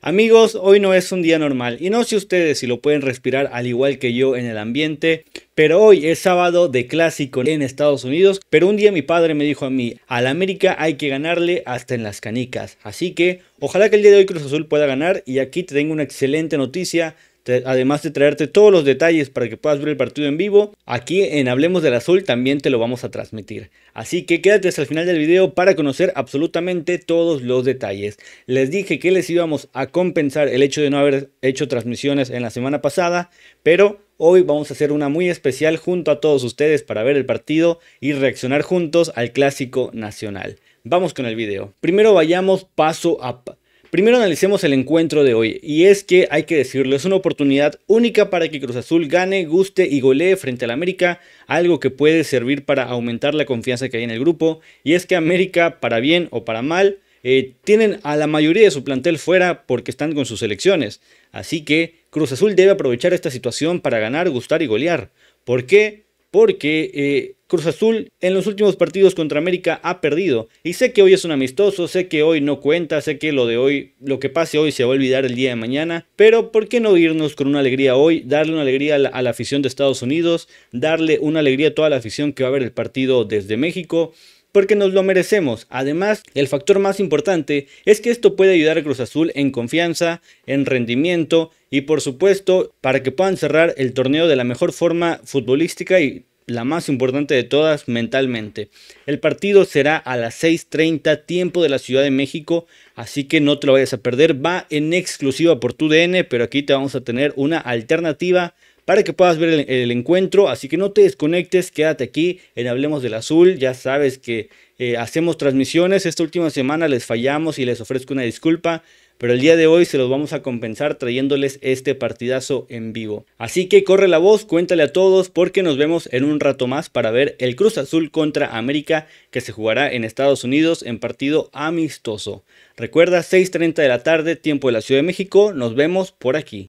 Amigos, hoy no es un día normal y no sé ustedes si lo pueden respirar al igual que yo en el ambiente, pero hoy es sábado de clásico en Estados Unidos, pero un día mi padre me dijo a mí, al América hay que ganarle hasta en las canicas, así que ojalá que el día de hoy Cruz Azul pueda ganar y aquí te tengo una excelente noticia, además de traerte todos los detalles para que puedas ver el partido en vivo, aquí en Hablemos del Azul también te lo vamos a transmitir. Así que quédate hasta el final del video para conocer absolutamente todos los detalles. Les dije que les íbamos a compensar el hecho de no haber hecho transmisiones en la semana pasada, pero Hoy vamos a hacer una muy especial junto a todos ustedes para ver el partido y reaccionar juntos al clásico nacional. Vamos con el video. Primero vayamos paso a paso Primero analicemos el encuentro de hoy, y es que hay que decirlo, es una oportunidad única para que Cruz Azul gane, guste y golee frente al América, algo que puede servir para aumentar la confianza que hay en el grupo, y es que América, para bien o para mal, eh, tienen a la mayoría de su plantel fuera porque están con sus selecciones, así que Cruz Azul debe aprovechar esta situación para ganar, gustar y golear. ¿Por qué? porque eh, Cruz Azul en los últimos partidos contra América ha perdido. Y sé que hoy es un amistoso, sé que hoy no cuenta, sé que lo de hoy, lo que pase hoy se va a olvidar el día de mañana, pero ¿por qué no irnos con una alegría hoy? Darle una alegría a la, a la afición de Estados Unidos, darle una alegría a toda la afición que va a ver el partido desde México porque nos lo merecemos. Además, el factor más importante es que esto puede ayudar a Cruz Azul en confianza, en rendimiento y por supuesto para que puedan cerrar el torneo de la mejor forma futbolística y la más importante de todas mentalmente. El partido será a las 6.30 tiempo de la Ciudad de México, así que no te lo vayas a perder. Va en exclusiva por tu DN, pero aquí te vamos a tener una alternativa para que puedas ver el, encuentro. Así que no te desconectes, quédate aquí en Hablemos del Azul. Ya sabes que eh, hacemos transmisiones. Esta última semana les fallamos y les ofrezco una disculpa. Pero el día de hoy se los vamos a compensar trayéndoles este partidazo en vivo. Así que corre la voz, cuéntale a todos porque nos vemos en un rato más para ver el Cruz Azul contra América que se jugará en Estados Unidos en partido amistoso. Recuerda 6.30 de la tarde, tiempo de la Ciudad de México, nos vemos por aquí.